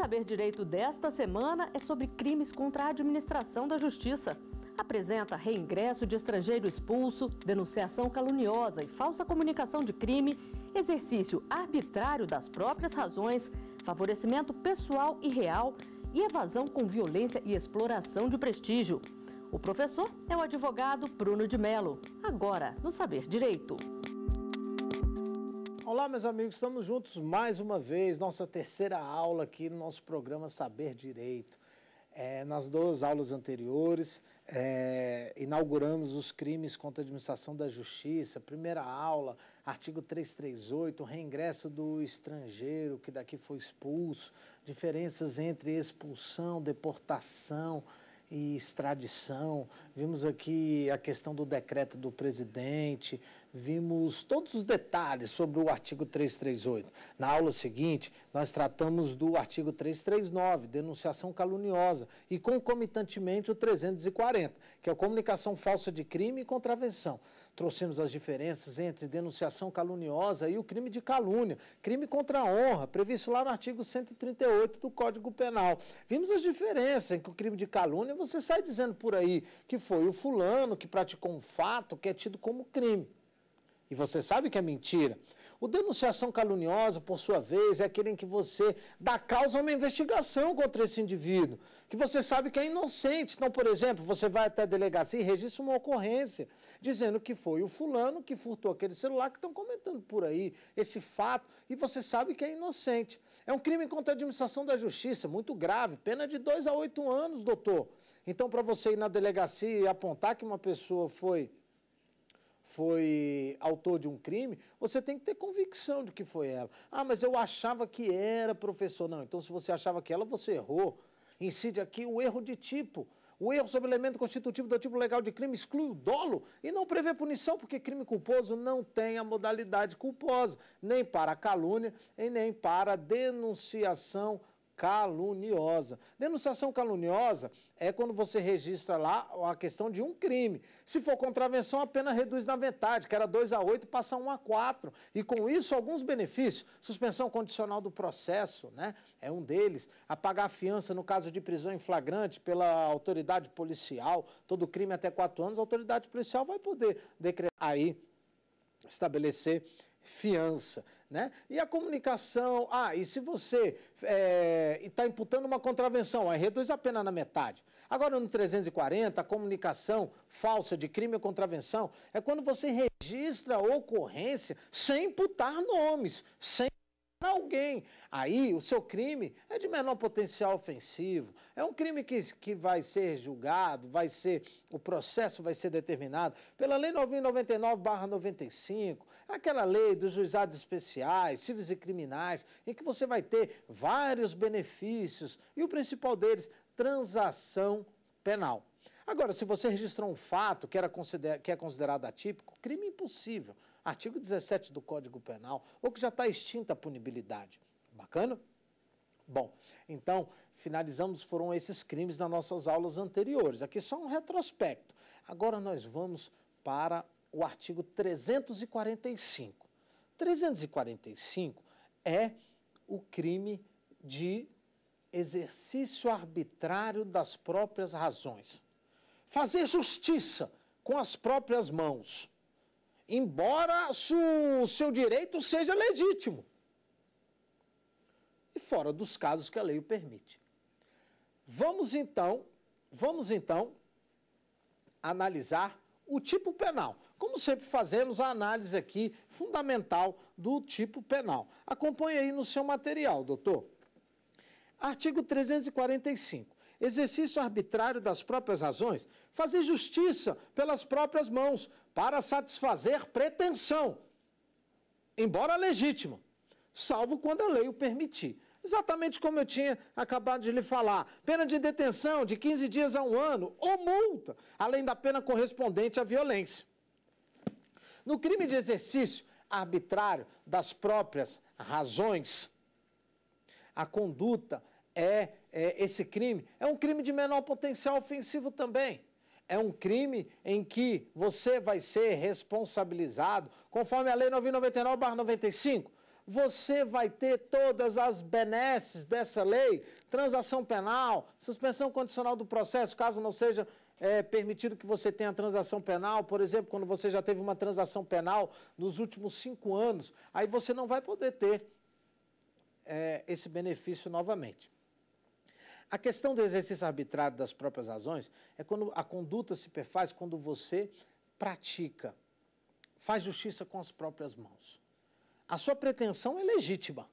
Saber Direito desta semana é sobre crimes contra a administração da justiça. Apresenta reingresso de estrangeiro expulso, denunciação caluniosa e falsa comunicação de crime, exercício arbitrário das próprias razões, favorecimento pessoal e real e evasão com violência e exploração de prestígio. O professor é o advogado Bruno de Mello. Agora, no Saber Direito. Olá, meus amigos, estamos juntos mais uma vez, nossa terceira aula aqui no nosso programa Saber Direito. É, nas duas aulas anteriores, é, inauguramos os crimes contra a administração da justiça, primeira aula, artigo 338, reingresso do estrangeiro que daqui foi expulso, diferenças entre expulsão, deportação, e extradição, vimos aqui a questão do decreto do presidente, vimos todos os detalhes sobre o artigo 338. Na aula seguinte, nós tratamos do artigo 339, denunciação caluniosa, e concomitantemente o 340, que é a comunicação falsa de crime e contravenção. Trouxemos as diferenças entre denunciação caluniosa e o crime de calúnia, crime contra a honra, previsto lá no artigo 138 do Código Penal. Vimos as diferenças em que o crime de calúnia você sai dizendo por aí que foi o fulano que praticou um fato que é tido como crime. E você sabe que é mentira. O denunciação caluniosa, por sua vez, é aquele em que você dá causa a uma investigação contra esse indivíduo, que você sabe que é inocente. Então, por exemplo, você vai até a delegacia e registra uma ocorrência, dizendo que foi o fulano que furtou aquele celular que estão comentando por aí, esse fato, e você sabe que é inocente. É um crime contra a administração da justiça, muito grave, pena de dois a oito anos, doutor. Então, para você ir na delegacia e apontar que uma pessoa foi foi autor de um crime, você tem que ter convicção de que foi ela. Ah, mas eu achava que era professor. Não, então se você achava que ela, você errou. Incide aqui o erro de tipo. O erro sobre elemento constitutivo do tipo legal de crime exclui o dolo e não prevê punição, porque crime culposo não tem a modalidade culposa, nem para calúnia e nem para denunciação caluniosa. Denunciação caluniosa é quando você registra lá a questão de um crime. Se for contravenção, a pena reduz na metade, que era 2 a 8, passa 1 a 4. E com isso, alguns benefícios. Suspensão condicional do processo, né? É um deles. Apagar a fiança no caso de prisão em flagrante pela autoridade policial. Todo crime até 4 anos, a autoridade policial vai poder decretar aí, estabelecer fiança, né? E a comunicação, ah, e se você está é, tá imputando uma contravenção, aí reduz a pena na metade. Agora, no 340, a comunicação falsa de crime ou contravenção é quando você registra a ocorrência sem imputar nomes, sem alguém. Aí o seu crime é de menor potencial ofensivo, é um crime que, que vai ser julgado, vai ser, o processo vai ser determinado pela Lei 999-95, é aquela lei dos juizados especiais, civis e criminais, em que você vai ter vários benefícios e o principal deles, transação penal. Agora, se você registrou um fato que, era consider... que é considerado atípico, crime impossível artigo 17 do Código Penal, ou que já está extinta a punibilidade. Bacana? Bom, então, finalizamos, foram esses crimes nas nossas aulas anteriores. Aqui só um retrospecto. Agora nós vamos para o artigo 345. 345 é o crime de exercício arbitrário das próprias razões. Fazer justiça com as próprias mãos embora o seu direito seja legítimo. E fora dos casos que a lei o permite. Vamos então, vamos então analisar o tipo penal. Como sempre fazemos a análise aqui fundamental do tipo penal. Acompanhe aí no seu material, doutor. Artigo 345 exercício arbitrário das próprias razões, fazer justiça pelas próprias mãos, para satisfazer pretensão, embora legítima, salvo quando a lei o permitir. Exatamente como eu tinha acabado de lhe falar. Pena de detenção de 15 dias a um ano ou multa, além da pena correspondente à violência. No crime de exercício arbitrário das próprias razões, a conduta é é, esse crime, é um crime de menor potencial ofensivo também. É um crime em que você vai ser responsabilizado, conforme a Lei 999-95. Você vai ter todas as benesses dessa lei: transação penal, suspensão condicional do processo, caso não seja é permitido que você tenha transação penal, por exemplo, quando você já teve uma transação penal nos últimos cinco anos, aí você não vai poder ter é, esse benefício novamente. A questão do exercício arbitrário das próprias razões é quando a conduta se perfaz quando você pratica, faz justiça com as próprias mãos. A sua pretensão é legítima,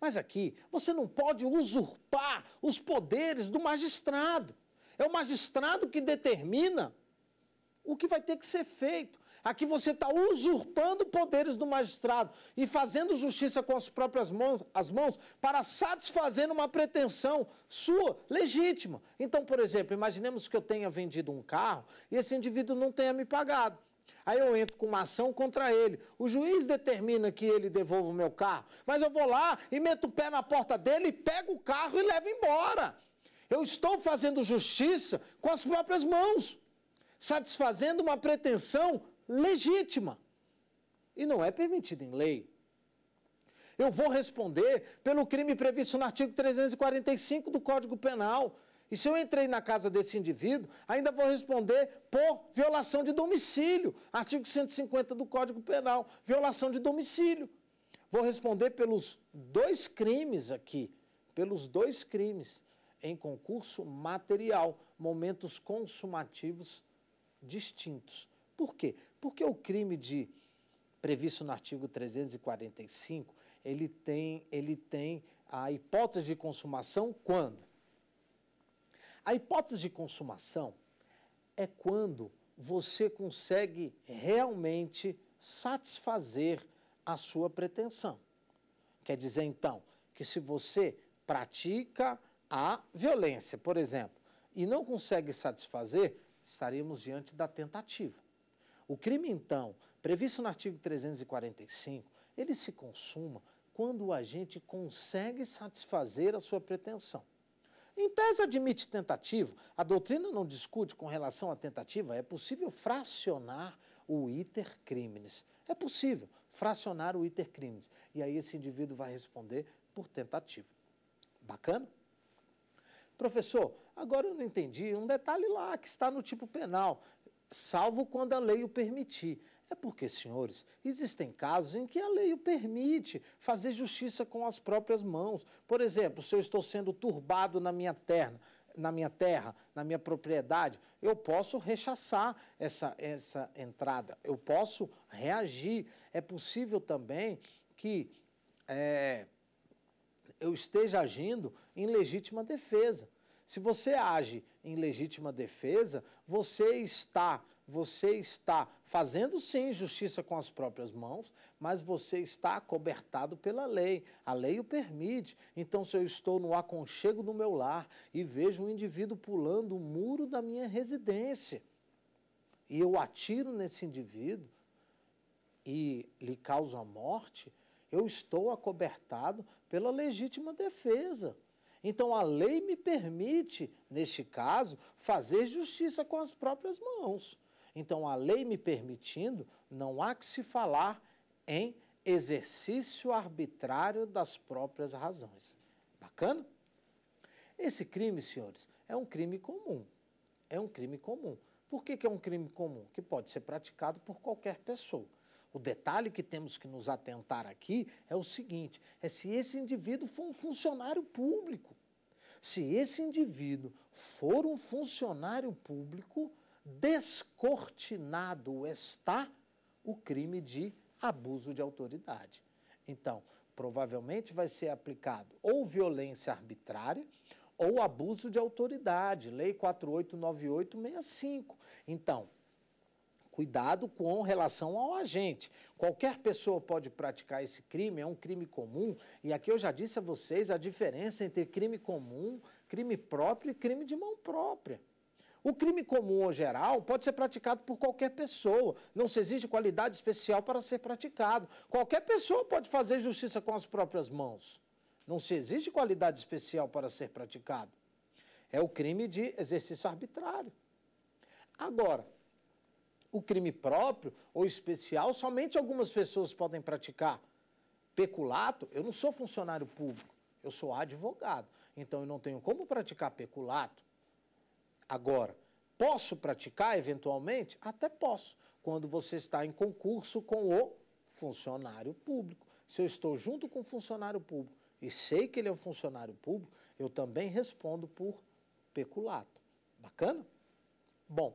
mas aqui você não pode usurpar os poderes do magistrado. É o magistrado que determina o que vai ter que ser feito. Aqui você está usurpando poderes do magistrado e fazendo justiça com as próprias mãos, as mãos para satisfazer uma pretensão sua legítima. Então, por exemplo, imaginemos que eu tenha vendido um carro e esse indivíduo não tenha me pagado. Aí eu entro com uma ação contra ele. O juiz determina que ele devolva o meu carro, mas eu vou lá e meto o pé na porta dele, pego o carro e levo embora. Eu estou fazendo justiça com as próprias mãos, satisfazendo uma pretensão legítima e não é permitida em lei. Eu vou responder pelo crime previsto no artigo 345 do Código Penal. E se eu entrei na casa desse indivíduo, ainda vou responder por violação de domicílio. Artigo 150 do Código Penal, violação de domicílio. Vou responder pelos dois crimes aqui, pelos dois crimes em concurso material, momentos consumativos distintos. Por quê? Porque o crime de previsto no artigo 345, ele tem, ele tem a hipótese de consumação quando? A hipótese de consumação é quando você consegue realmente satisfazer a sua pretensão. Quer dizer, então, que se você pratica a violência, por exemplo, e não consegue satisfazer, estaríamos diante da tentativa. O crime, então, previsto no artigo 345, ele se consuma quando o agente consegue satisfazer a sua pretensão. Em tese, admite tentativa. A doutrina não discute com relação à tentativa. É possível fracionar o iter criminis. É possível fracionar o iter criminis. E aí esse indivíduo vai responder por tentativa. Bacana? Professor, agora eu não entendi um detalhe lá que está no tipo penal salvo quando a lei o permitir. É porque, senhores, existem casos em que a lei o permite fazer justiça com as próprias mãos. Por exemplo, se eu estou sendo turbado na minha terra, na minha terra, na minha propriedade, eu posso rechaçar essa, essa entrada, eu posso reagir. É possível também que é, eu esteja agindo em legítima defesa. Se você age em legítima defesa, você está, você está fazendo sim justiça com as próprias mãos, mas você está acobertado pela lei. A lei o permite. Então, se eu estou no aconchego do meu lar e vejo um indivíduo pulando o muro da minha residência, e eu atiro nesse indivíduo e lhe causo a morte, eu estou acobertado pela legítima defesa. Então a lei me permite, neste caso, fazer justiça com as próprias mãos. Então a lei me permitindo, não há que se falar em exercício arbitrário das próprias razões. Bacana? Esse crime, senhores, é um crime comum. É um crime comum. Por que, que é um crime comum? Que pode ser praticado por qualquer pessoa. O detalhe que temos que nos atentar aqui é o seguinte: é se esse indivíduo for um funcionário público se esse indivíduo for um funcionário público, descortinado está o crime de abuso de autoridade. Então, provavelmente vai ser aplicado ou violência arbitrária ou abuso de autoridade, Lei 489865. Então, Cuidado com relação ao agente. Qualquer pessoa pode praticar esse crime, é um crime comum. E aqui eu já disse a vocês a diferença entre crime comum, crime próprio e crime de mão própria. O crime comum ou geral pode ser praticado por qualquer pessoa. Não se exige qualidade especial para ser praticado. Qualquer pessoa pode fazer justiça com as próprias mãos. Não se exige qualidade especial para ser praticado. É o crime de exercício arbitrário. Agora, o crime próprio ou especial, somente algumas pessoas podem praticar. Peculato, eu não sou funcionário público, eu sou advogado. Então eu não tenho como praticar peculato. Agora, posso praticar eventualmente? Até posso, quando você está em concurso com o funcionário público. Se eu estou junto com o funcionário público e sei que ele é um funcionário público, eu também respondo por peculato. Bacana? Bom,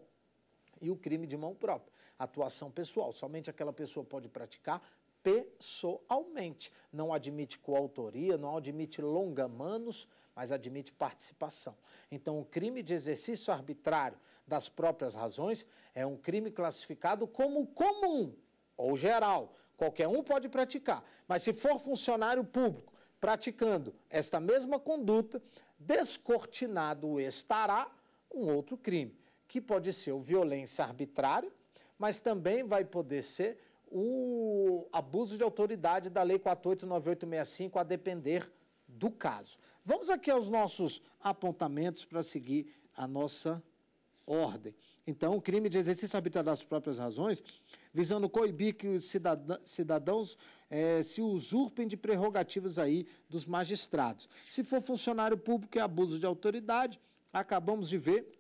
e o crime de mão própria. Atuação pessoal, somente aquela pessoa pode praticar pessoalmente. Não admite coautoria, não admite longamanos, mas admite participação. Então, o crime de exercício arbitrário das próprias razões é um crime classificado como comum ou geral. Qualquer um pode praticar, mas se for funcionário público praticando esta mesma conduta, descortinado estará um outro crime que pode ser o violência arbitrária, mas também vai poder ser o abuso de autoridade da Lei 489865, a depender do caso. Vamos aqui aos nossos apontamentos para seguir a nossa ordem. Então, o crime de exercício arbitrário das próprias razões, visando coibir que os cidadãos eh, se usurpem de prerrogativas aí dos magistrados. Se for funcionário público e é abuso de autoridade, acabamos de ver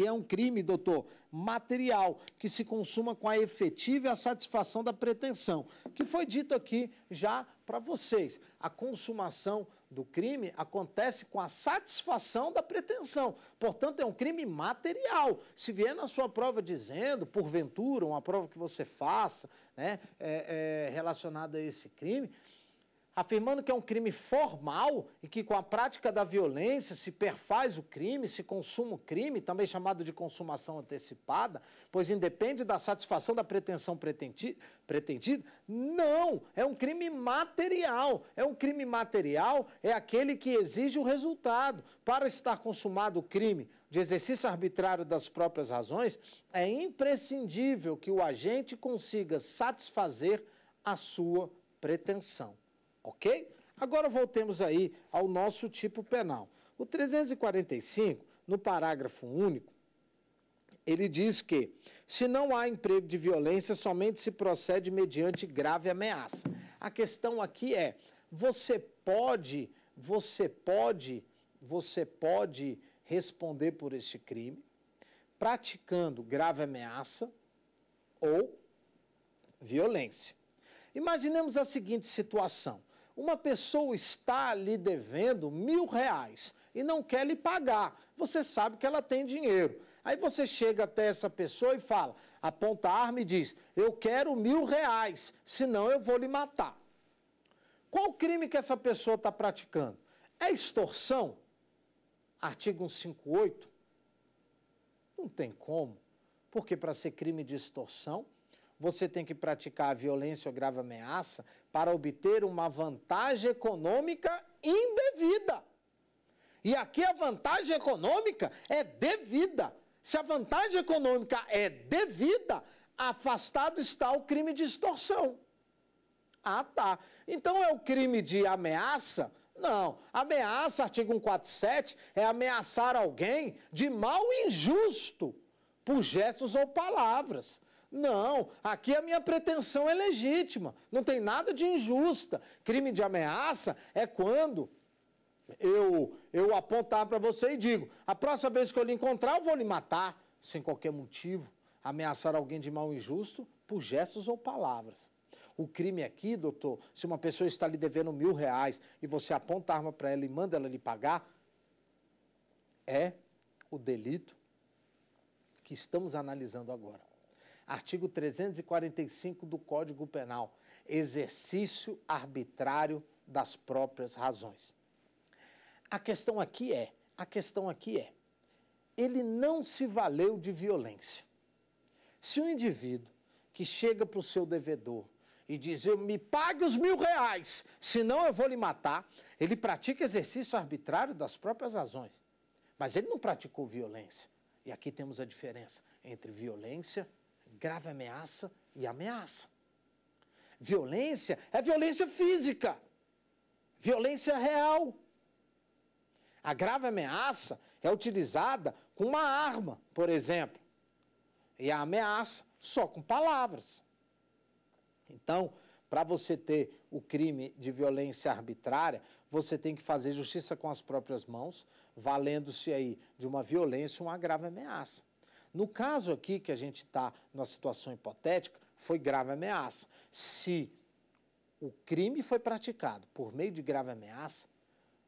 e é um crime, doutor, material, que se consuma com a efetiva satisfação da pretensão, que foi dito aqui já para vocês. A consumação do crime acontece com a satisfação da pretensão. Portanto, é um crime material. Se vier na sua prova dizendo, porventura, uma prova que você faça né, é, é, relacionada a esse crime, afirmando que é um crime formal e que com a prática da violência se perfaz o crime, se consuma o crime, também chamado de consumação antecipada, pois independe da satisfação da pretensão pretendida, não, é um crime material. É um crime material, é aquele que exige o resultado. Para estar consumado o crime de exercício arbitrário das próprias razões, é imprescindível que o agente consiga satisfazer a sua pretensão ok? Agora voltemos aí ao nosso tipo penal. O 345, no parágrafo único, ele diz que se não há emprego de violência, somente se procede mediante grave ameaça. A questão aqui é: você pode, você pode, você pode responder por este crime praticando grave ameaça ou violência. Imaginemos a seguinte situação: uma pessoa está lhe devendo mil reais e não quer lhe pagar. Você sabe que ela tem dinheiro. Aí você chega até essa pessoa e fala, aponta a arma e diz: Eu quero mil reais, senão eu vou lhe matar. Qual o crime que essa pessoa está praticando? É extorsão? Artigo 158? Não tem como. Porque para ser crime de extorsão, você tem que praticar a violência ou grave ameaça para obter uma vantagem econômica indevida. E aqui a vantagem econômica é devida. Se a vantagem econômica é devida, afastado está o crime de extorsão. Ah, tá. Então é o crime de ameaça? Não. Ameaça, artigo 147, é ameaçar alguém de mal injusto por gestos ou palavras. Não, aqui a minha pretensão é legítima, não tem nada de injusta. Crime de ameaça é quando eu, eu apontar para você e digo: a próxima vez que eu lhe encontrar, eu vou lhe matar, sem qualquer motivo. Ameaçar alguém de mal injusto por gestos ou palavras. O crime aqui, doutor, se uma pessoa está lhe devendo mil reais e você aponta a arma para ela e manda ela lhe pagar, é o delito que estamos analisando agora artigo 345 do Código Penal, exercício arbitrário das próprias razões. A questão aqui é, a questão aqui é, ele não se valeu de violência. Se um indivíduo que chega para o seu devedor e diz, eu me pague os mil reais, senão eu vou lhe matar, ele pratica exercício arbitrário das próprias razões. Mas ele não praticou violência. E aqui temos a diferença entre violência grave ameaça e ameaça. Violência é violência física, violência real. A grave ameaça é utilizada com uma arma, por exemplo, e a ameaça só com palavras. Então, para você ter o crime de violência arbitrária, você tem que fazer justiça com as próprias mãos, valendo-se aí de uma violência, uma grave ameaça. No caso aqui que a gente está numa situação hipotética, foi grave ameaça. Se o crime foi praticado por meio de grave ameaça,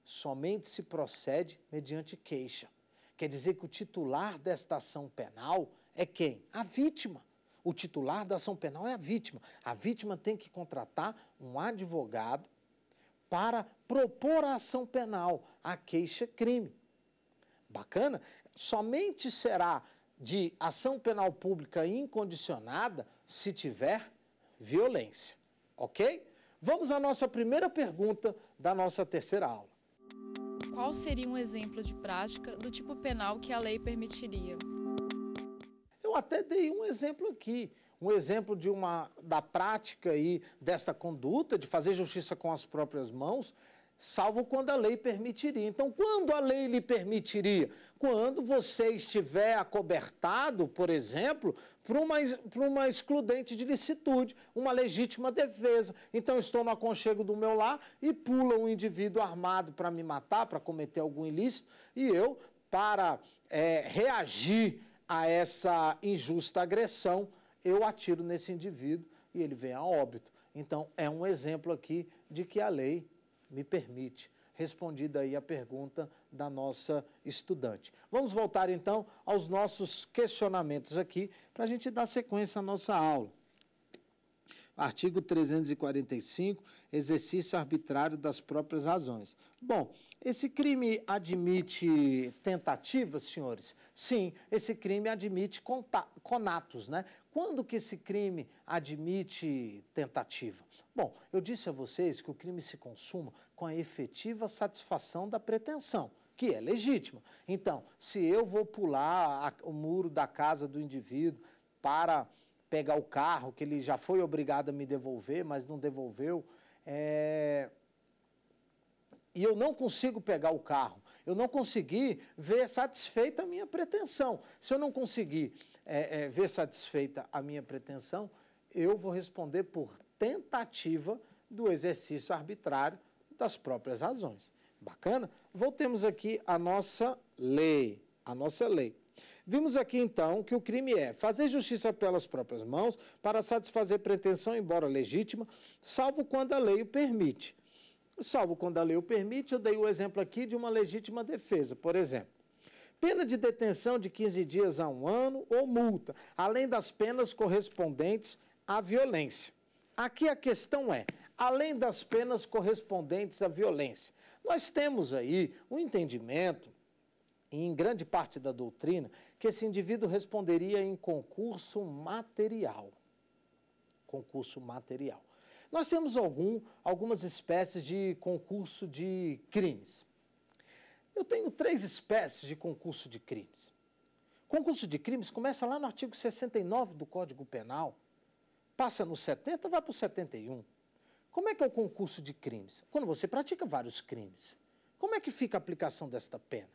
somente se procede mediante queixa. Quer dizer que o titular desta ação penal é quem? A vítima. O titular da ação penal é a vítima. A vítima tem que contratar um advogado para propor a ação penal, a queixa-crime. Bacana? Somente será de ação penal pública incondicionada se tiver violência, ok? Vamos à nossa primeira pergunta da nossa terceira aula. Qual seria um exemplo de prática do tipo penal que a lei permitiria? Eu até dei um exemplo aqui, um exemplo de uma da prática e desta conduta de fazer justiça com as próprias mãos salvo quando a lei permitiria. Então, quando a lei lhe permitiria? Quando você estiver acobertado, por exemplo, por uma, por uma excludente de licitude, uma legítima defesa. Então, estou no aconchego do meu lar e pula um indivíduo armado para me matar, para cometer algum ilícito, e eu, para é, reagir a essa injusta agressão, eu atiro nesse indivíduo e ele vem a óbito. Então, é um exemplo aqui de que a lei me permite. Respondida aí a pergunta da nossa estudante. Vamos voltar então aos nossos questionamentos aqui, para a gente dar sequência à nossa aula. Artigo 345, exercício arbitrário das próprias razões. Bom, esse crime admite tentativas, senhores? Sim, esse crime admite conatos, né? Quando que esse crime admite tentativa? Bom, eu disse a vocês que o crime se consuma com a efetiva satisfação da pretensão que é legítima. Então, se eu vou pular a, o muro da casa do indivíduo para pegar o carro que ele já foi obrigado a me devolver, mas não devolveu, é, e eu não consigo pegar o carro, eu não consegui ver satisfeita a minha pretensão. Se eu não conseguir é, é, ver satisfeita a minha pretensão, eu vou responder por tentativa do exercício arbitrário das próprias razões. Bacana? Voltemos aqui à nossa lei, a nossa lei. Vimos aqui então que o crime é fazer justiça pelas próprias mãos para satisfazer pretensão, embora legítima, salvo quando a lei o permite salvo quando a lei o permite, eu dei o exemplo aqui de uma legítima defesa, por exemplo. Pena de detenção de 15 dias a um ano ou multa, além das penas correspondentes à violência. Aqui a questão é, além das penas correspondentes à violência, nós temos aí um entendimento, em grande parte da doutrina, que esse indivíduo responderia em concurso material. Concurso material. Nós temos algum, algumas espécies de concurso de crimes. Eu tenho três espécies de concurso de crimes. Concurso de crimes começa lá no artigo 69 do Código Penal, passa no 70, vai para o 71. Como é que é o concurso de crimes? Quando você pratica vários crimes, como é que fica a aplicação desta pena?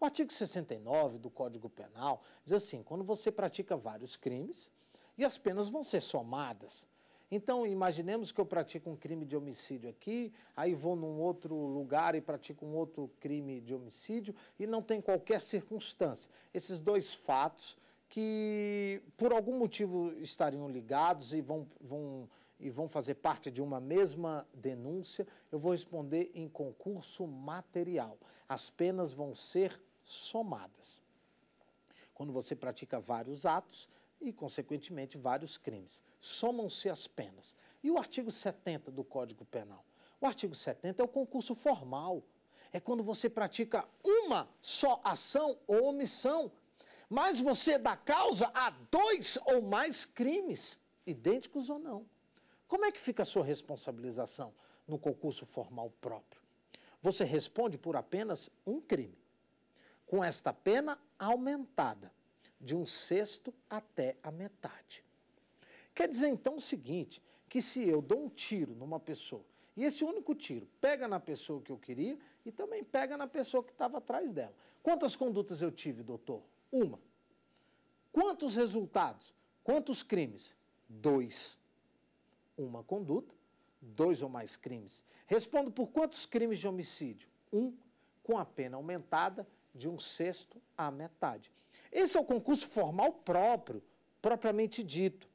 O artigo 69 do Código Penal diz assim: quando você pratica vários crimes e as penas vão ser somadas, então, imaginemos que eu pratico um crime de homicídio aqui, aí vou num outro lugar e pratico um outro crime de homicídio e não tem qualquer circunstância. Esses dois fatos que por algum motivo estariam ligados e vão, vão, e vão fazer parte de uma mesma denúncia, eu vou responder em concurso material. As penas vão ser somadas. Quando você pratica vários atos, e, consequentemente, vários crimes. Somam-se as penas. E o artigo 70 do Código Penal? O artigo 70 é o concurso formal. É quando você pratica uma só ação ou omissão, mas você dá causa a dois ou mais crimes, idênticos ou não. Como é que fica a sua responsabilização no concurso formal próprio? Você responde por apenas um crime, com esta pena aumentada de um sexto até a metade. Quer dizer então o seguinte, que se eu dou um tiro numa pessoa e esse único tiro pega na pessoa que eu queria e também pega na pessoa que estava atrás dela. Quantas condutas eu tive, doutor? Uma. Quantos resultados? Quantos crimes? Dois. Uma conduta, dois ou mais crimes. Respondo por quantos crimes de homicídio? Um, com a pena aumentada de um sexto à metade. Esse é o concurso formal próprio, propriamente dito.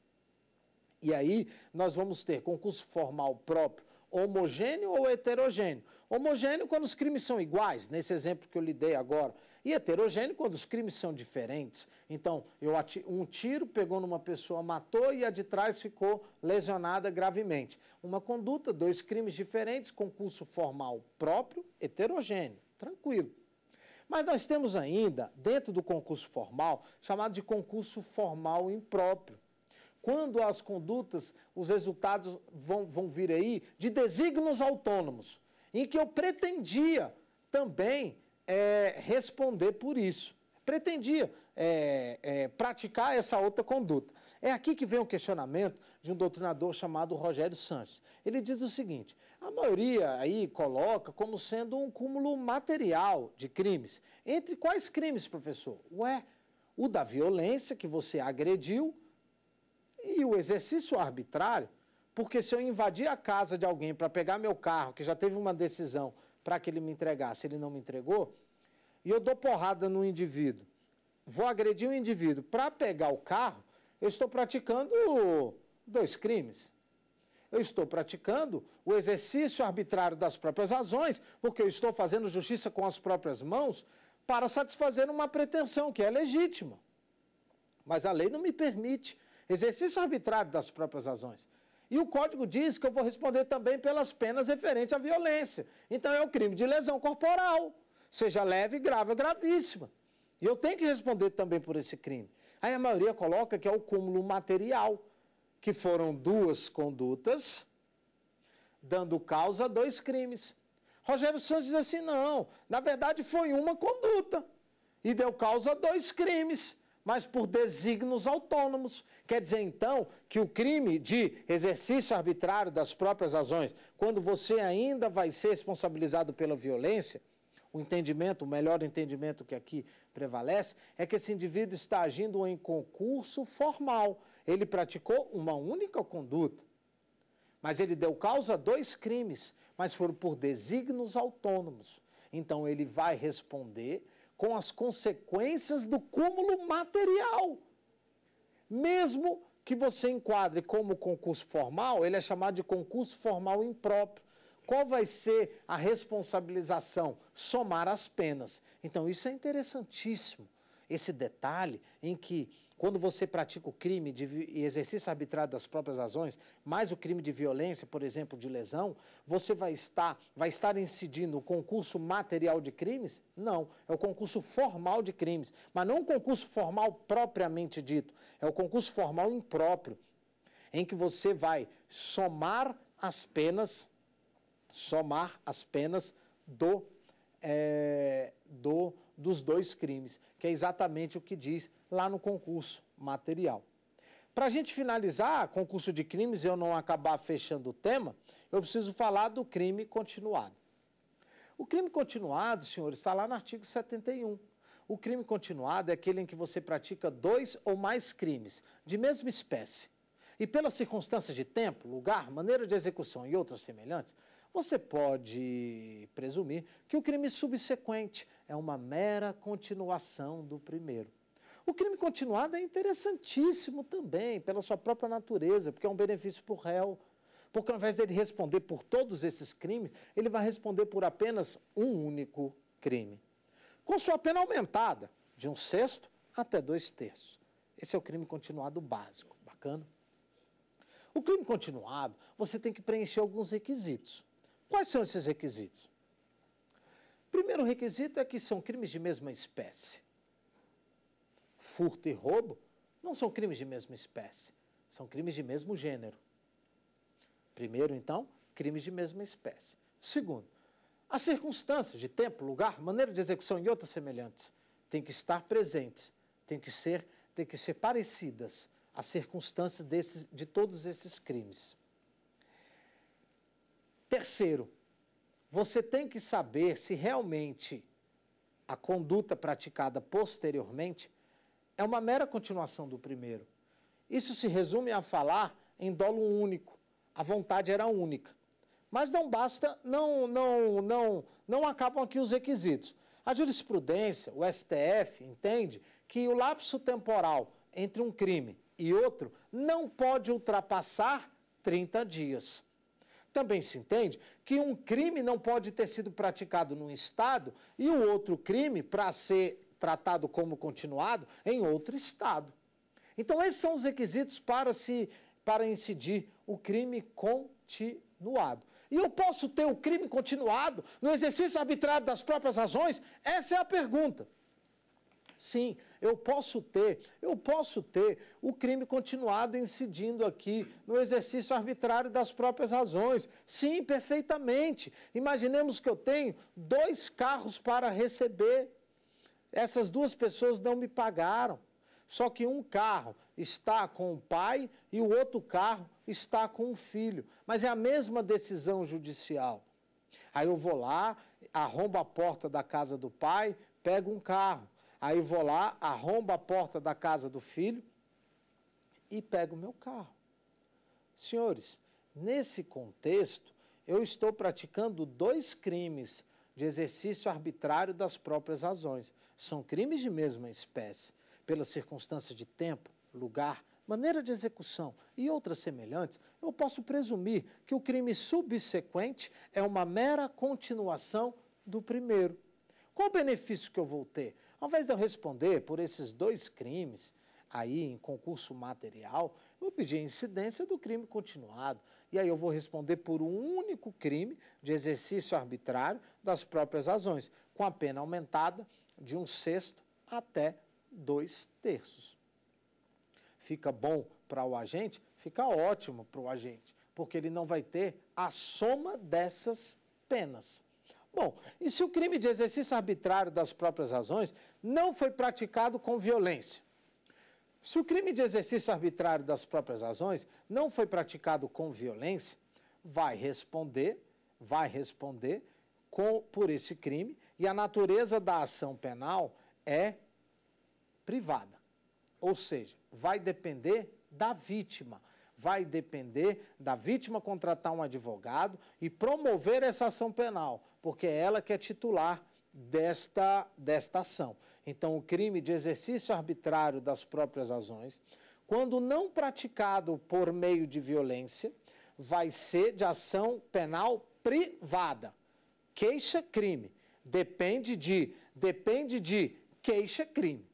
E aí nós vamos ter concurso formal próprio homogêneo ou heterogêneo. Homogêneo quando os crimes são iguais, nesse exemplo que eu lhe dei agora. E heterogêneo quando os crimes são diferentes. Então, um tiro pegou numa pessoa, matou e a de trás ficou lesionada gravemente. Uma conduta, dois crimes diferentes, concurso formal próprio, heterogêneo. Tranquilo. Mas nós temos ainda, dentro do concurso formal, chamado de concurso formal impróprio. Quando as condutas, os resultados vão, vão vir aí de desígnios autônomos, em que eu pretendia também é, responder por isso. Pretendia, é, é, praticar essa outra conduta. É aqui que vem o questionamento de um doutrinador chamado Rogério Sanches. Ele diz o seguinte: a maioria aí coloca como sendo um cúmulo material de crimes. Entre quais crimes, professor? Ué, o da violência que você agrediu e o exercício arbitrário. Porque se eu invadir a casa de alguém para pegar meu carro, que já teve uma decisão para que ele me entregasse, ele não me entregou, e eu dou porrada no indivíduo vou agredir um indivíduo para pegar o carro, eu estou praticando dois crimes. Eu estou praticando o exercício arbitrário das próprias razões, porque eu estou fazendo justiça com as próprias mãos para satisfazer uma pretensão que é legítima. Mas a lei não me permite exercício arbitrário das próprias razões. E o código diz que eu vou responder também pelas penas referentes à violência. Então é o crime de lesão corporal, seja leve, grave ou gravíssima. E eu tenho que responder também por esse crime. Aí a maioria coloca que é o cúmulo material, que foram duas condutas, dando causa a dois crimes. Rogério Santos diz assim: não, na verdade foi uma conduta e deu causa a dois crimes, mas por desígnios autônomos. Quer dizer, então, que o crime de exercício arbitrário das próprias razões, quando você ainda vai ser responsabilizado pela violência, o entendimento, o melhor entendimento que aqui prevalece, é que esse indivíduo está agindo em concurso formal. Ele praticou uma única conduta, mas ele deu causa a dois crimes, mas foram por desígnios autônomos. Então ele vai responder com as consequências do cúmulo material. Mesmo que você enquadre como concurso formal, ele é chamado de concurso formal impróprio. Qual vai ser a responsabilização? Somar as penas. Então, isso é interessantíssimo. Esse detalhe em que, quando você pratica o crime e exercício arbitrário das próprias razões, mais o crime de violência, por exemplo, de lesão, você vai estar, vai estar incidindo no concurso material de crimes? Não, é o concurso formal de crimes, mas não o concurso formal propriamente dito, é o concurso formal impróprio, em que você vai somar as penas somar as penas do, é, do, dos dois crimes, que é exatamente o que diz lá no concurso material. Para a gente finalizar, concurso de crimes, eu não acabar fechando o tema, eu preciso falar do crime continuado. O crime continuado, senhores, está lá no artigo 71. O crime continuado é aquele em que você pratica dois ou mais crimes de mesma espécie e pelas circunstâncias de tempo, lugar, maneira de execução e outras semelhantes, você pode presumir que o crime subsequente é uma mera continuação do primeiro. O crime continuado é interessantíssimo também, pela sua própria natureza, porque é um benefício para o réu. Porque ao invés dele responder por todos esses crimes, ele vai responder por apenas um único crime. Com sua pena aumentada, de um sexto até dois terços. Esse é o crime continuado básico. Bacana? O crime continuado, você tem que preencher alguns requisitos. Quais são esses requisitos? Primeiro requisito é que são crimes de mesma espécie. Furto e roubo não são crimes de mesma espécie, são crimes de mesmo gênero. Primeiro, então, crimes de mesma espécie. Segundo, as circunstâncias de tempo, lugar, maneira de execução e outras semelhantes têm que estar presentes, têm que ser, têm que ser parecidas às circunstâncias desses, de todos esses crimes. Terceiro, você tem que saber se realmente a conduta praticada posteriormente é uma mera continuação do primeiro. Isso se resume a falar em dolo único. A vontade era única. Mas não basta, não, não, não, não acabam aqui os requisitos. A jurisprudência, o STF, entende que o lapso temporal entre um crime e outro não pode ultrapassar 30 dias. Também se entende que um crime não pode ter sido praticado num Estado e o outro crime, para ser tratado como continuado, em outro Estado. Então, esses são os requisitos para se para incidir o crime continuado. E eu posso ter o crime continuado no exercício arbitrário das próprias razões? Essa é a pergunta. Sim, eu posso ter, eu posso ter o crime continuado incidindo aqui no exercício arbitrário das próprias razões. Sim, perfeitamente. Imaginemos que eu tenho dois carros para receber. Essas duas pessoas não me pagaram. Só que um carro está com o pai e o outro carro está com o filho. Mas é a mesma decisão judicial. Aí eu vou lá, arrombo a porta da casa do pai, pego um carro. Aí vou lá, arrombo a porta da casa do filho e pego o meu carro. Senhores, nesse contexto, eu estou praticando dois crimes de exercício arbitrário das próprias razões. São crimes de mesma espécie, pelas circunstâncias de tempo, lugar, maneira de execução e outras semelhantes, eu posso presumir que o crime subsequente é uma mera continuação do primeiro. Qual o benefício que eu vou ter? Ao invés de eu responder por esses dois crimes, aí em concurso material, eu pedir a incidência do crime continuado. E aí eu vou responder por um único crime de exercício arbitrário das próprias razões, com a pena aumentada de um sexto até dois terços. Fica bom para o agente? Fica ótimo para o agente, porque ele não vai ter a soma dessas penas. Bom, e se o crime de exercício arbitrário das próprias razões não foi praticado com violência? Se o crime de exercício arbitrário das próprias razões não foi praticado com violência, vai responder, vai responder com, por esse crime e a natureza da ação penal é privada. Ou seja, vai depender da vítima vai depender da vítima contratar um advogado e promover essa ação penal, porque é ela que é titular desta, desta ação. Então, o crime de exercício arbitrário das próprias ações, quando não praticado por meio de violência, vai ser de ação penal privada. Queixa crime. Depende de, depende de queixa crime.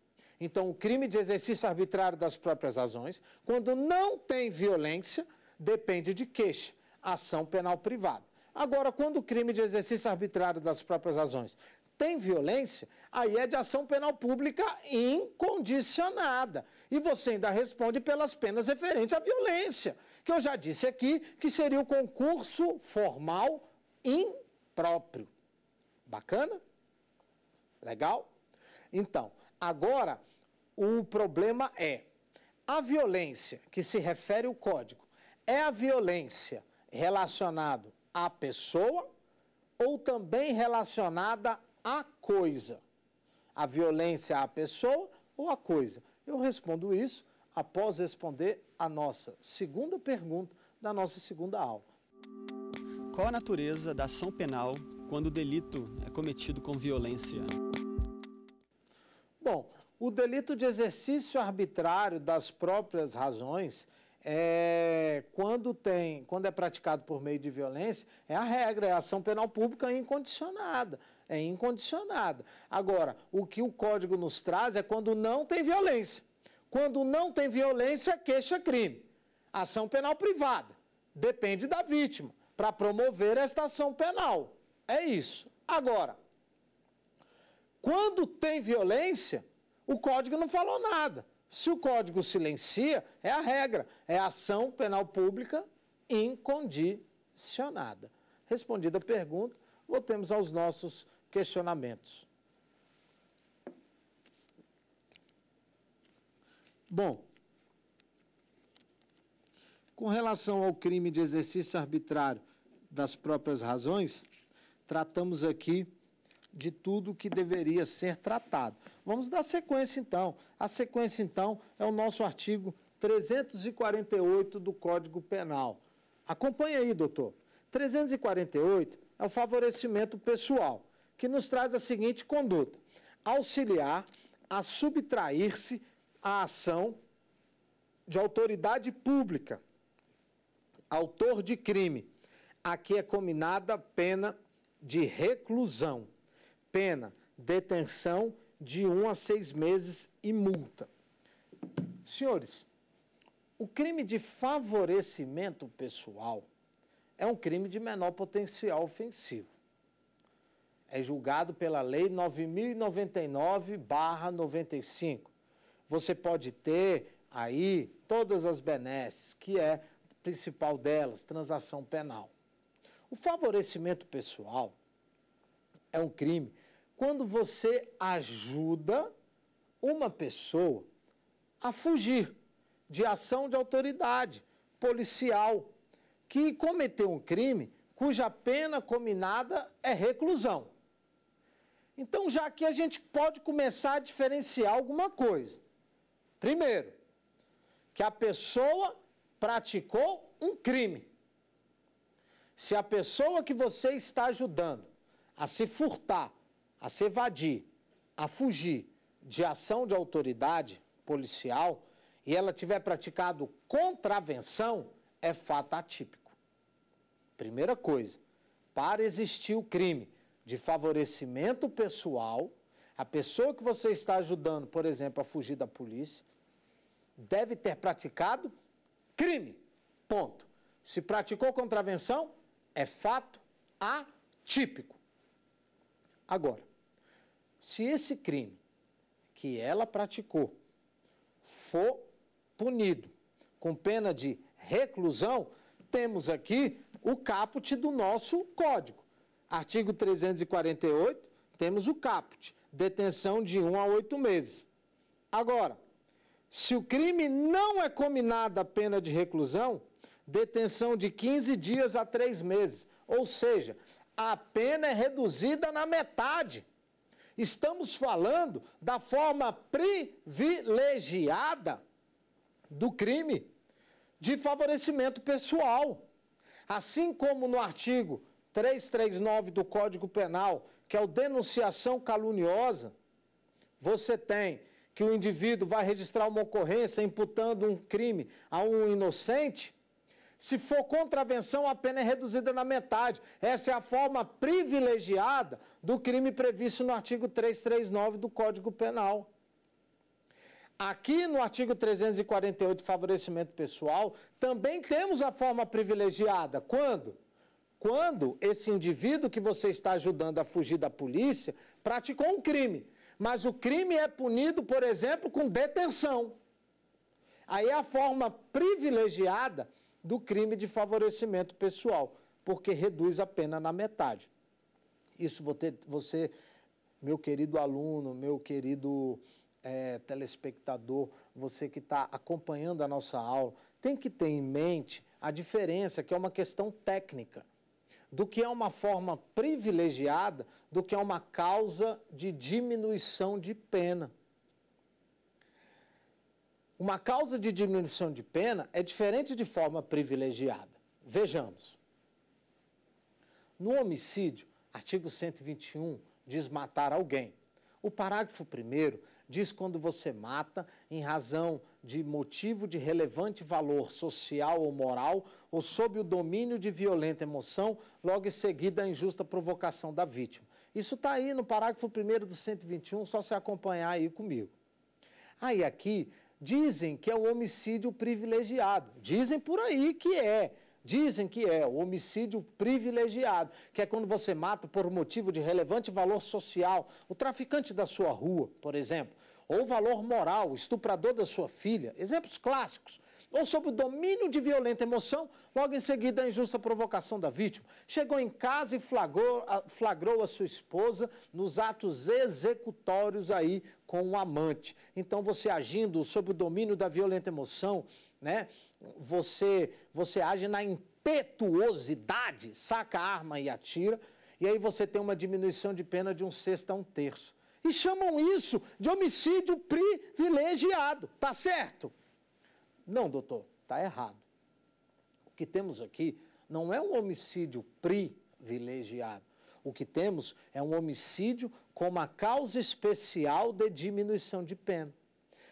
Então, o crime de exercício arbitrário das próprias razões, quando não tem violência, depende de queixa, ação penal privada. Agora, quando o crime de exercício arbitrário das próprias razões tem violência, aí é de ação penal pública incondicionada. E você ainda responde pelas penas referentes à violência, que eu já disse aqui que seria o concurso formal impróprio. Bacana? Legal? Então, agora o problema é a violência que se refere o código é a violência relacionada à pessoa ou também relacionada à coisa. A violência à pessoa ou à coisa? Eu respondo isso após responder a nossa segunda pergunta da nossa segunda aula. Qual a natureza da ação penal quando o delito é cometido com violência? O delito de exercício arbitrário das próprias razões é, quando tem, quando é praticado por meio de violência, é a regra, é a ação penal pública incondicionada, é incondicionada. Agora, o que o código nos traz é quando não tem violência. Quando não tem violência, é queixa crime. Ação penal privada. Depende da vítima para promover esta ação penal. É isso. Agora, quando tem violência, o código não falou nada. Se o código silencia, é a regra, é a ação penal pública incondicionada. Respondida a pergunta, voltemos aos nossos questionamentos. Bom, com relação ao crime de exercício arbitrário das próprias razões, tratamos aqui de tudo que deveria ser tratado. Vamos dar sequência então. A sequência então é o nosso artigo 348 do Código Penal. Acompanhe aí, doutor. 348 é o favorecimento pessoal, que nos traz a seguinte conduta: auxiliar a subtrair-se à ação de autoridade pública, autor de crime, aqui é combinada pena de reclusão, pena detenção de um a seis meses e multa. Senhores, o crime de favorecimento pessoal é um crime de menor potencial ofensivo. É julgado pela Lei 9099-95. Você pode ter aí todas as benesses, que é a principal delas, transação penal. O favorecimento pessoal é um crime quando você ajuda uma pessoa a fugir de ação de autoridade policial que cometeu um crime cuja pena combinada é reclusão. Então, já que a gente pode começar a diferenciar alguma coisa. Primeiro, que a pessoa praticou um crime. Se a pessoa que você está ajudando a se furtar a se evadir, a fugir de ação de autoridade policial e ela tiver praticado contravenção, é fato atípico. Primeira coisa, para existir o crime de favorecimento pessoal, a pessoa que você está ajudando, por exemplo, a fugir da polícia, deve ter praticado crime. Ponto. Se praticou contravenção, é fato atípico. Agora, se esse crime que ela praticou for punido com pena de reclusão, temos aqui o caput do nosso código. Artigo 348, temos o caput, detenção de 1 um a 8 meses. Agora, se o crime não é combinado a pena de reclusão, detenção de 15 dias a 3 meses. Ou seja, a pena é reduzida na metade. Estamos falando da forma privilegiada do crime de favorecimento pessoal. Assim como no artigo 339 do Código Penal, que é o denunciação caluniosa, você tem que o indivíduo vai registrar uma ocorrência imputando um crime a um inocente, se for contravenção, a pena é reduzida na metade. Essa é a forma privilegiada do crime previsto no artigo 339 do Código Penal. Aqui no artigo 348, favorecimento pessoal, também temos a forma privilegiada. Quando? Quando esse indivíduo que você está ajudando a fugir da polícia praticou um crime. Mas o crime é punido, por exemplo, com detenção. Aí é a forma privilegiada do crime de favorecimento pessoal, porque reduz a pena na metade. Isso você, meu querido aluno, meu querido é, telespectador, você que está acompanhando a nossa aula, tem que ter em mente a diferença, que é uma questão técnica, do que é uma forma privilegiada, do que é uma causa de diminuição de pena. Uma causa de diminuição de pena é diferente de forma privilegiada. Vejamos. No homicídio, artigo 121 diz matar alguém. O parágrafo 1 diz quando você mata em razão de motivo de relevante valor social ou moral ou sob o domínio de violenta emoção, logo em seguida a injusta provocação da vítima. Isso está aí no parágrafo 1 do 121, só se acompanhar aí comigo. Aí aqui Dizem que é o homicídio privilegiado. Dizem por aí que é. Dizem que é o homicídio privilegiado, que é quando você mata por motivo de relevante valor social, o traficante da sua rua, por exemplo, ou valor moral, o estuprador da sua filha. Exemplos clássicos ou sob o domínio de violenta emoção, logo em seguida a injusta provocação da vítima. Chegou em casa e flagrou, flagrou a sua esposa nos atos executórios aí com o um amante. Então você agindo sob o domínio da violenta emoção, né? Você você age na impetuosidade, saca a arma e atira, e aí você tem uma diminuição de pena de um sexto a um terço. E chamam isso de homicídio privilegiado, tá certo? Não, doutor, está errado. O que temos aqui não é um homicídio privilegiado. O que temos é um homicídio com uma causa especial de diminuição de pena.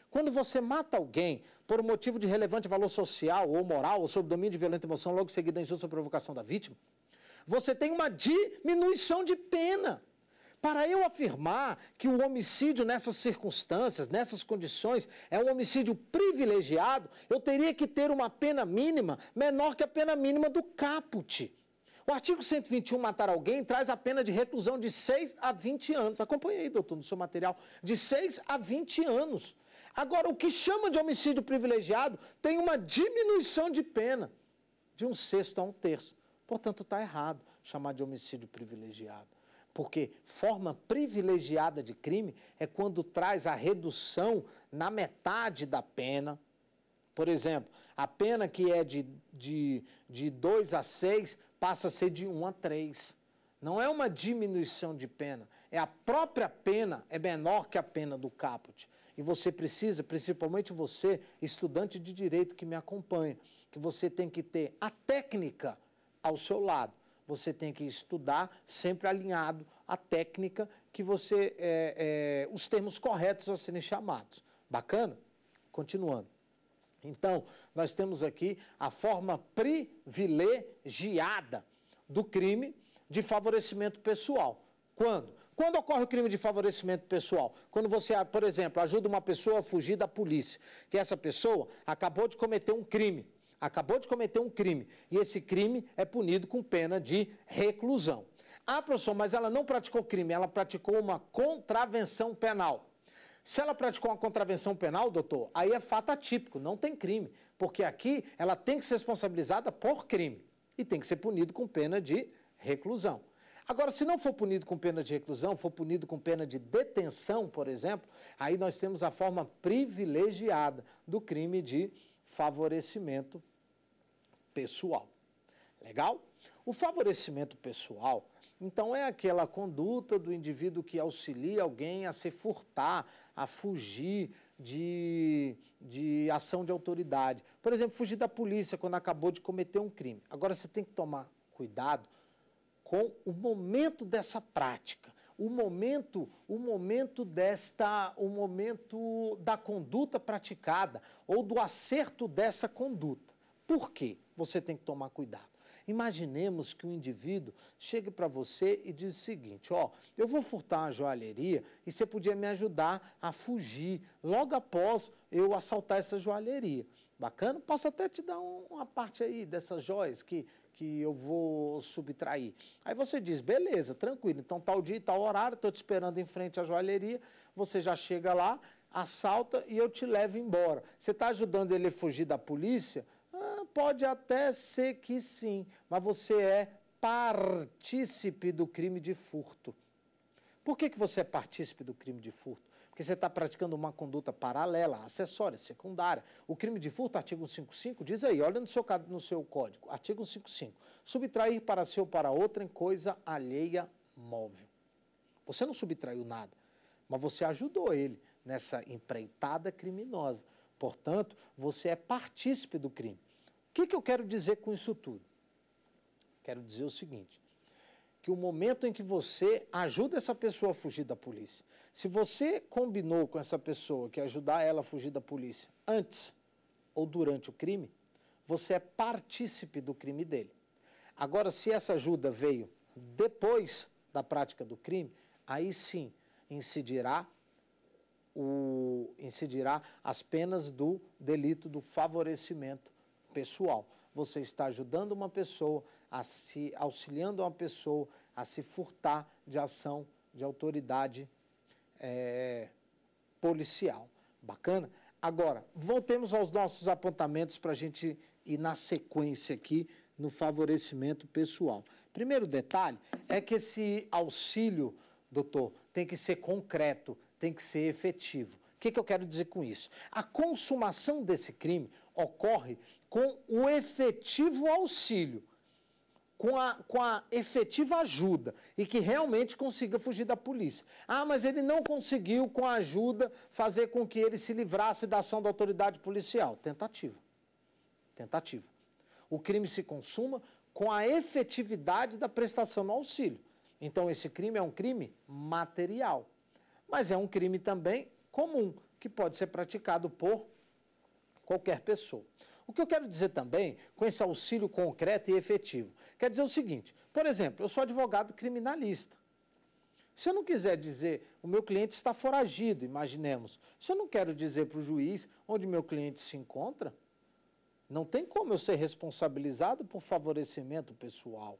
Quando você mata alguém por motivo de relevante valor social ou moral, ou sob domínio de violenta emoção, logo seguida a injusta provocação da vítima, você tem uma diminuição de pena. Para eu afirmar que o homicídio nessas circunstâncias, nessas condições, é um homicídio privilegiado, eu teria que ter uma pena mínima menor que a pena mínima do caput. O artigo 121, matar alguém, traz a pena de reclusão de 6 a 20 anos. Acompanhei, doutor, no seu material. De 6 a 20 anos. Agora, o que chama de homicídio privilegiado tem uma diminuição de pena de um sexto a um terço. Portanto, está errado chamar de homicídio privilegiado. Porque forma privilegiada de crime é quando traz a redução na metade da pena. Por exemplo, a pena que é de 2 de, de dois a 6 passa a ser de 1 um a 3. Não é uma diminuição de pena, é a própria pena é menor que a pena do caput. E você precisa, principalmente você, estudante de direito que me acompanha, que você tem que ter a técnica ao seu lado você tem que estudar sempre alinhado à técnica que você. É, é, os termos corretos a serem chamados. Bacana? Continuando. Então, nós temos aqui a forma privilegiada do crime de favorecimento pessoal. Quando? Quando ocorre o crime de favorecimento pessoal? Quando você, por exemplo, ajuda uma pessoa a fugir da polícia, que essa pessoa acabou de cometer um crime acabou de cometer um crime e esse crime é punido com pena de reclusão. Ah, professor, mas ela não praticou crime, ela praticou uma contravenção penal. Se ela praticou uma contravenção penal, doutor, aí é fato atípico, não tem crime, porque aqui ela tem que ser responsabilizada por crime e tem que ser punido com pena de reclusão. Agora, se não for punido com pena de reclusão, for punido com pena de detenção, por exemplo, aí nós temos a forma privilegiada do crime de favorecimento pessoal. Legal? O favorecimento pessoal, então, é aquela conduta do indivíduo que auxilia alguém a se furtar, a fugir de, de ação de autoridade. Por exemplo, fugir da polícia quando acabou de cometer um crime. Agora, você tem que tomar cuidado com o momento dessa prática o momento, o momento desta, o momento da conduta praticada ou do acerto dessa conduta. Por que Você tem que tomar cuidado. Imaginemos que um indivíduo chegue para você e diz o seguinte: ó, eu vou furtar uma joalheria e você podia me ajudar a fugir logo após eu assaltar essa joalheria. Bacana? Posso até te dar uma parte aí dessas joias que, que eu vou subtrair. Aí você diz: beleza, tranquilo, então tal dia e tal horário, estou te esperando em frente à joalheria. Você já chega lá, assalta e eu te levo embora. Você está ajudando ele a fugir da polícia? Pode até ser que sim, mas você é partícipe do crime de furto. Por que, que você é partícipe do crime de furto? Porque você está praticando uma conduta paralela, acessória, secundária. O crime de furto, artigo 55, diz aí, olha no seu, no seu código, artigo 55, subtrair para si ou para outra em coisa alheia móvel. Você não subtraiu nada, mas você ajudou ele nessa empreitada criminosa. Portanto, você é partícipe do crime. O que, que eu quero dizer com isso tudo? Quero dizer o seguinte: que o momento em que você ajuda essa pessoa a fugir da polícia, se você combinou com essa pessoa que ajudar ela a fugir da polícia antes ou durante o crime, você é partícipe do crime dele. Agora, se essa ajuda veio depois da prática do crime, aí sim incidirá o, incidirá as penas do delito do favorecimento pessoal. Você está ajudando uma pessoa, a se auxiliando uma pessoa a se furtar de ação de autoridade é, policial. Bacana? Agora, voltemos aos nossos apontamentos para a gente ir na sequência aqui no favorecimento pessoal. Primeiro detalhe é que esse auxílio, doutor, tem que ser concreto, tem que ser efetivo que, que eu quero dizer com isso? A consumação desse crime ocorre com o efetivo auxílio, com a, com a efetiva ajuda e que realmente consiga fugir da polícia. Ah, mas ele não conseguiu, com a ajuda, fazer com que ele se livrasse da ação da autoridade policial. Tentativa. Tentativa. O crime se consuma com a efetividade da prestação do auxílio. Então, esse crime é um crime material, mas é um crime também comum que pode ser praticado por qualquer pessoa. O que eu quero dizer também com esse auxílio concreto e efetivo? Quer dizer o seguinte: por exemplo, eu sou advogado criminalista. Se eu não quiser dizer o meu cliente está foragido, imaginemos, se eu não quero dizer para o juiz onde meu cliente se encontra, não tem como eu ser responsabilizado por favorecimento pessoal.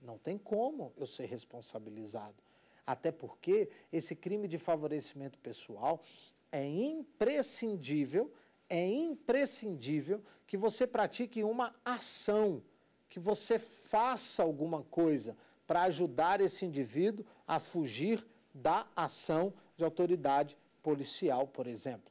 Não tem como eu ser responsabilizado. Até porque esse crime de favorecimento pessoal é imprescindível, é imprescindível que você pratique uma ação, que você faça alguma coisa para ajudar esse indivíduo a fugir da ação de autoridade policial, por exemplo.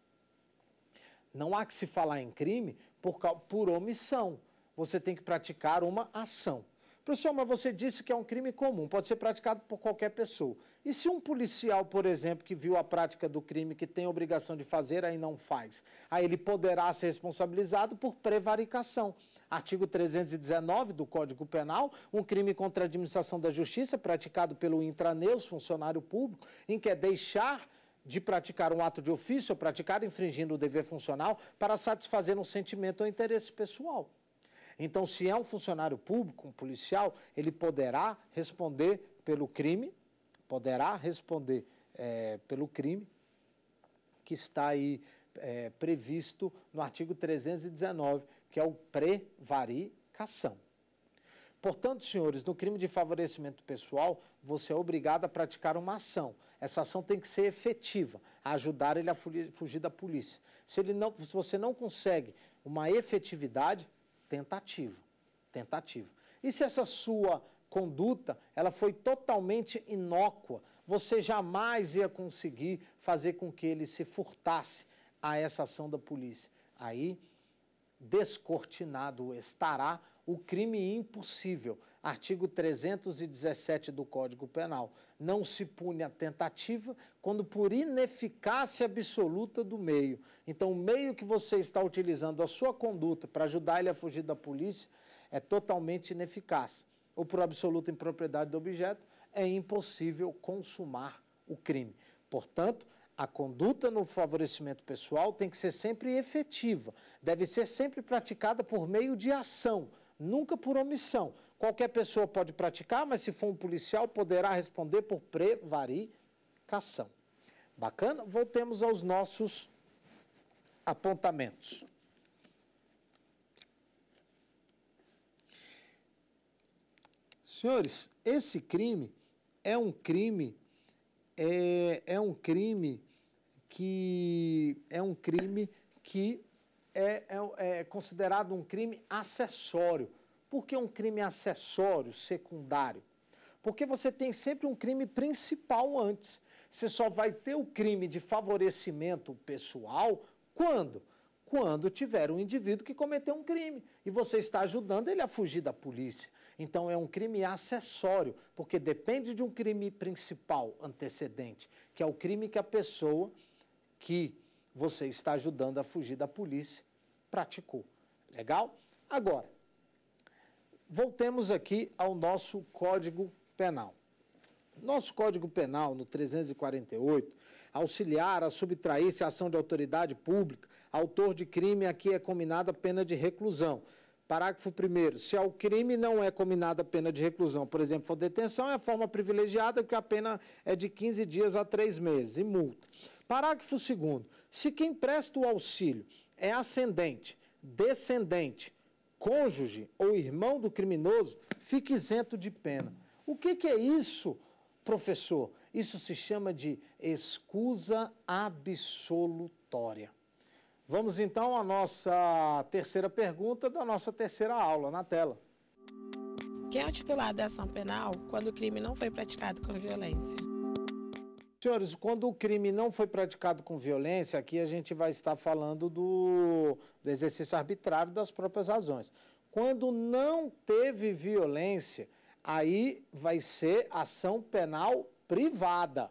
Não há que se falar em crime por, por omissão. Você tem que praticar uma ação. Professor, mas você disse que é um crime comum, pode ser praticado por qualquer pessoa. E se um policial, por exemplo, que viu a prática do crime, que tem obrigação de fazer, aí não faz? Aí ele poderá ser responsabilizado por prevaricação. Artigo 319 do Código Penal, um crime contra a administração da justiça praticado pelo intraneus, funcionário público, em que é deixar de praticar um ato de ofício ou praticar infringindo o dever funcional para satisfazer um sentimento ou interesse pessoal. Então, se é um funcionário público, um policial, ele poderá responder pelo crime, poderá responder é, pelo crime que está aí é, previsto no artigo 319, que é o prevaricação. Portanto, senhores, no crime de favorecimento pessoal, você é obrigado a praticar uma ação. Essa ação tem que ser efetiva, a ajudar ele a fugir da polícia. Se, ele não, se você não consegue uma efetividade, tentativa, tentativa. E se essa sua conduta, ela foi totalmente inócua, você jamais ia conseguir fazer com que ele se furtasse a essa ação da polícia. Aí descortinado estará o crime impossível, Artigo 317 do Código Penal. Não se pune a tentativa quando por ineficácia absoluta do meio. Então, o meio que você está utilizando, a sua conduta para ajudar ele a fugir da polícia, é totalmente ineficaz. Ou por absoluta impropriedade do objeto, é impossível consumar o crime. Portanto, a conduta no favorecimento pessoal tem que ser sempre efetiva, deve ser sempre praticada por meio de ação, nunca por omissão. Qualquer pessoa pode praticar, mas se for um policial, poderá responder por prevaricação. Bacana? Voltemos aos nossos apontamentos. Senhores, esse crime é um crime é, é um crime que é um crime que é, é, é considerado um crime acessório. Porque é um crime acessório, secundário? Porque você tem sempre um crime principal antes. Você só vai ter o crime de favorecimento pessoal quando? Quando tiver um indivíduo que cometeu um crime e você está ajudando ele a fugir da polícia. Então é um crime acessório, porque depende de um crime principal antecedente, que é o crime que a pessoa que você está ajudando a fugir da polícia praticou. Legal? Agora, voltemos aqui ao nosso Código Penal. Nosso Código Penal, no 348, auxiliar a subtrair-se a ação de autoridade pública, autor de crime aqui é combinada pena de reclusão. Parágrafo 1 se ao crime não é combinada pena de reclusão, por exemplo, for detenção, é a forma privilegiada porque a pena é de 15 dias a 3 meses e multa. Parágrafo 2 se quem presta o auxílio é ascendente, descendente, cônjuge ou irmão do criminoso fique isento de pena. O que, que é isso, professor? Isso se chama de escusa absolutória. Vamos então à nossa terceira pergunta da nossa terceira aula na tela. Quem é o titular da ação penal quando o crime não foi praticado com violência? Senhores, quando o crime não foi praticado com violência, aqui a gente vai estar falando do, do exercício arbitrário das próprias razões. Quando não teve violência, aí vai ser ação penal privada.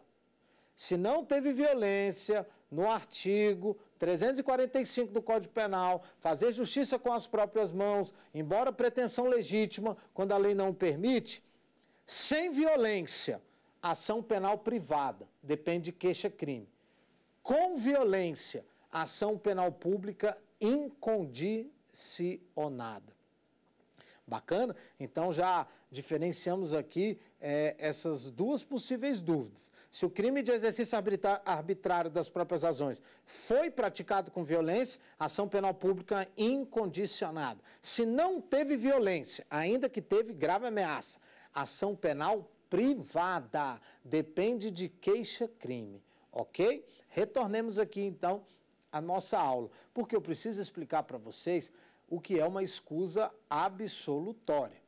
Se não teve violência, no artigo 345 do Código Penal, fazer justiça com as próprias mãos, embora pretensão legítima, quando a lei não permite, sem violência ação penal privada, depende de queixa-crime. Com violência, ação penal pública incondicionada. Bacana? Então já diferenciamos aqui é, essas duas possíveis dúvidas. Se o crime de exercício arbitrário das próprias razões foi praticado com violência, ação penal pública incondicionada. Se não teve violência, ainda que teve grave ameaça, ação penal privada, depende de queixa-crime, ok? Retornemos aqui então à nossa aula, porque eu preciso explicar para vocês o que é uma escusa absolutória.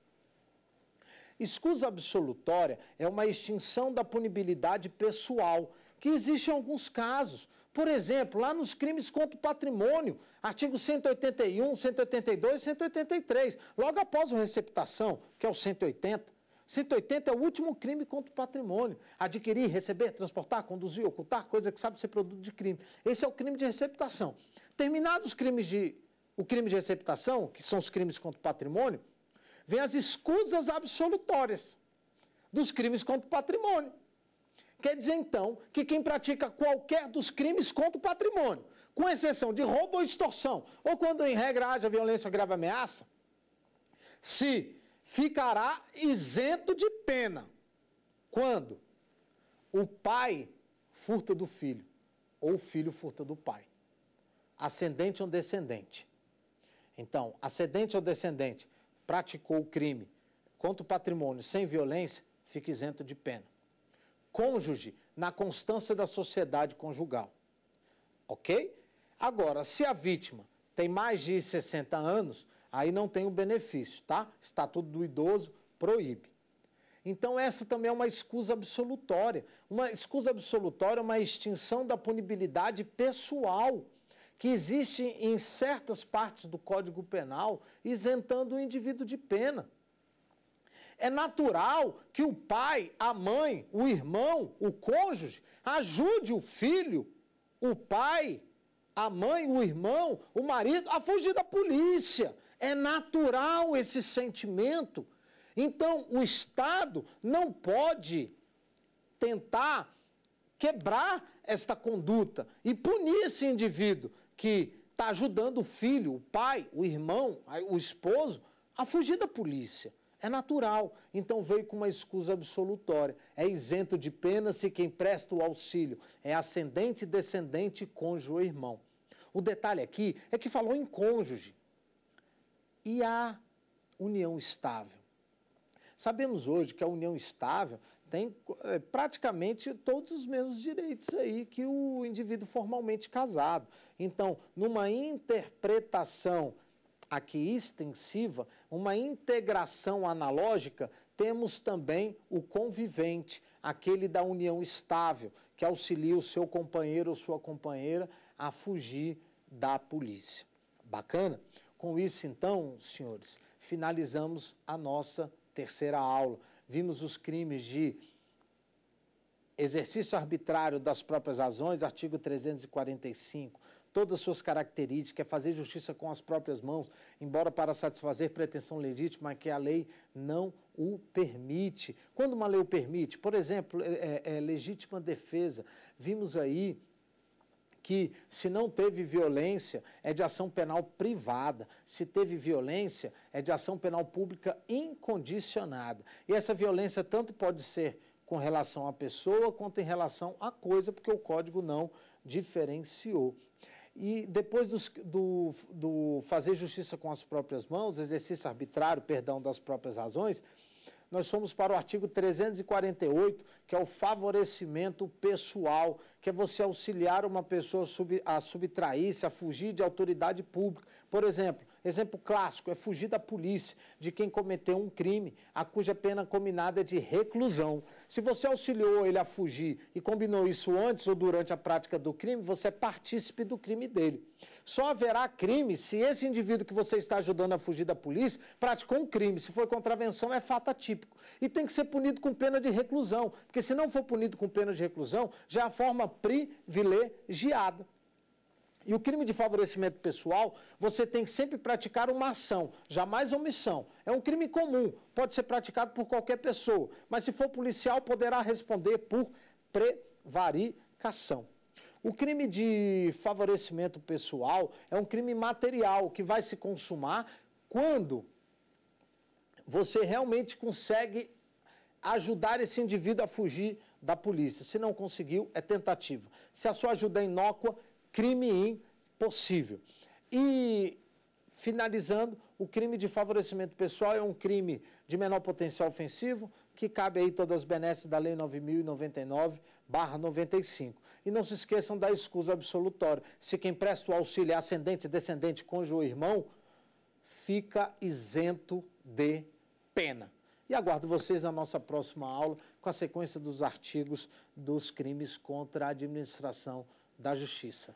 Escusa absolutória é uma extinção da punibilidade pessoal, que existe em alguns casos. Por exemplo, lá nos crimes contra o patrimônio, artigo 181, 182 183, logo após a receptação, que é o 180. 180 é o último crime contra o patrimônio. Adquirir, receber, transportar, conduzir, ocultar, coisa que sabe ser produto de crime. Esse é o crime de receptação. Terminados os crimes de o crime de receptação, que são os crimes contra o patrimônio, vem as escusas absolutórias dos crimes contra o patrimônio. Quer dizer, então, que quem pratica qualquer dos crimes contra o patrimônio, com exceção de roubo ou extorsão, ou quando em regra haja violência ou grave ameaça, se ficará isento de pena quando o pai furta do filho ou o filho furta do pai. Ascendente ou descendente. Então, ascendente ou descendente praticou o crime contra o patrimônio sem violência, fica isento de pena. Cônjuge na constância da sociedade conjugal. Ok? Agora, se a vítima tem mais de 60 anos, aí não tem o benefício, tá? Estatuto do idoso proíbe. Então, essa também é uma escusa absolutória. Uma escusa absolutória é uma extinção da punibilidade pessoal que existe em certas partes do Código Penal, isentando o indivíduo de pena. É natural que o pai, a mãe, o irmão, o cônjuge ajude o filho, o pai, a mãe, o irmão, o marido a fugir da polícia, é natural esse sentimento. Então, o Estado não pode tentar quebrar esta conduta e punir esse indivíduo que está ajudando o filho, o pai, o irmão, o esposo a fugir da polícia. É natural. Então veio com uma excusa absolutória. É isento de pena se quem presta o auxílio é ascendente, descendente, cônjuge ou irmão. O detalhe aqui é que falou em cônjuge e a união estável. Sabemos hoje que a união estável tem é, praticamente todos os mesmos direitos aí que o indivíduo formalmente casado. Então, numa interpretação aqui extensiva, uma integração analógica, temos também o convivente, aquele da união estável, que auxilia o seu companheiro ou sua companheira a fugir da polícia. Bacana? Com isso, então, senhores, finalizamos a nossa terceira aula. Vimos os crimes de exercício arbitrário das próprias razões, artigo 345. Todas suas características, é fazer justiça com as próprias mãos, embora para satisfazer pretensão legítima que a lei não o permite. Quando uma lei o permite, por exemplo, é, é, é legítima defesa, vimos aí que se não teve violência é de ação penal privada, se teve violência é de ação penal pública incondicionada. E essa violência tanto pode ser com relação à pessoa quanto em relação à coisa, porque o código não diferenciou. E depois do, do fazer justiça com as próprias mãos, exercício arbitrário, perdão das próprias razões, nós somos para o artigo 348, que é o favorecimento pessoal, que é você auxiliar uma pessoa a subtrair-se, a fugir de autoridade pública. Por exemplo, Exemplo clássico é fugir da polícia de quem cometeu um crime, a cuja pena combinada é de reclusão. Se você auxiliou ele a fugir e combinou isso antes ou durante a prática do crime, você é partícipe do crime dele. Só haverá crime se esse indivíduo que você está ajudando a fugir da polícia praticou um crime. Se for contravenção, é fato atípico. E tem que ser punido com pena de reclusão, porque se não for punido com pena de reclusão, já é a forma privilegiada. E o crime de favorecimento pessoal, você tem que sempre praticar uma ação, jamais omissão. É um crime comum, pode ser praticado por qualquer pessoa, mas se for policial, poderá responder por prevaricação. O crime de favorecimento pessoal é um crime material que vai se consumar quando você realmente consegue ajudar esse indivíduo a fugir da polícia. Se não conseguiu, é tentativa. Se a sua ajuda é inócua, crime impossível. E, finalizando, o crime de favorecimento pessoal é um crime de menor potencial ofensivo, que cabe aí todas as benesses da Lei 9099-95. E não se esqueçam da escusa absolutória. Se quem presta o auxílio é ascendente, descendente, cônjuge ou irmão, fica isento de pena. E aguardo vocês na nossa próxima aula com a sequência dos artigos dos crimes contra a administração da justiça.